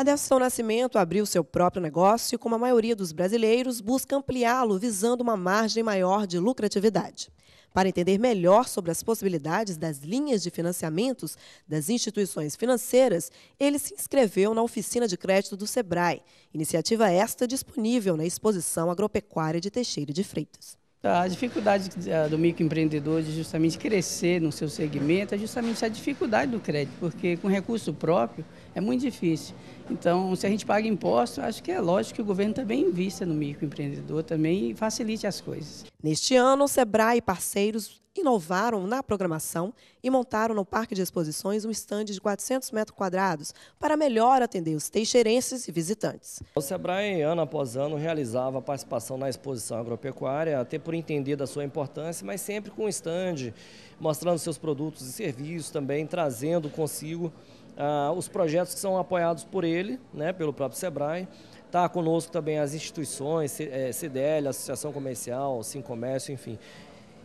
Adelson Nascimento abriu seu próprio negócio e, como a maioria dos brasileiros, busca ampliá-lo visando uma margem maior de lucratividade. Para entender melhor sobre as possibilidades das linhas de financiamentos das instituições financeiras, ele se inscreveu na oficina de crédito do Sebrae, iniciativa esta disponível na exposição agropecuária de Teixeira de Freitas. Tá, a dificuldade eh, do microempreendedor de justamente crescer no seu segmento é justamente a dificuldade do crédito, porque com recurso próprio é muito difícil. Então, se a gente paga imposto, acho que é lógico que o governo também invista no microempreendedor também e facilite as coisas. Neste ano, o Sebrae e parceiros inovaram na programação e montaram no Parque de Exposições um estande de 400 metros quadrados para melhor atender os teixeirenses e visitantes. O SEBRAE, ano após ano, realizava a participação na exposição agropecuária, até por entender da sua importância, mas sempre com um estande, mostrando seus produtos e serviços também, trazendo consigo ah, os projetos que são apoiados por ele, né, pelo próprio SEBRAE, Está conosco também as instituições, CDL, eh, Associação Comercial, Sim Comércio, enfim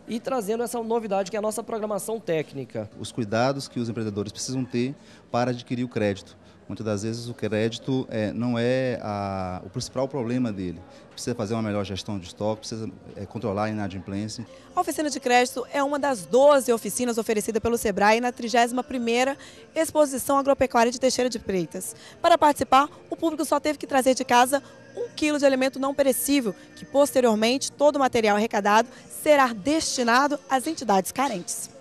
e trazendo essa novidade que é a nossa programação técnica. Os cuidados que os empreendedores precisam ter para adquirir o crédito. Muitas das vezes o crédito é, não é a, o principal problema dele. Precisa fazer uma melhor gestão de estoque, precisa é, controlar a inadimplência. A oficina de crédito é uma das 12 oficinas oferecidas pelo SEBRAE na 31ª Exposição Agropecuária de Teixeira de Freitas. Para participar, o público só teve que trazer de casa um quilos de alimento não perecível, que posteriormente todo o material arrecadado será destinado às entidades carentes.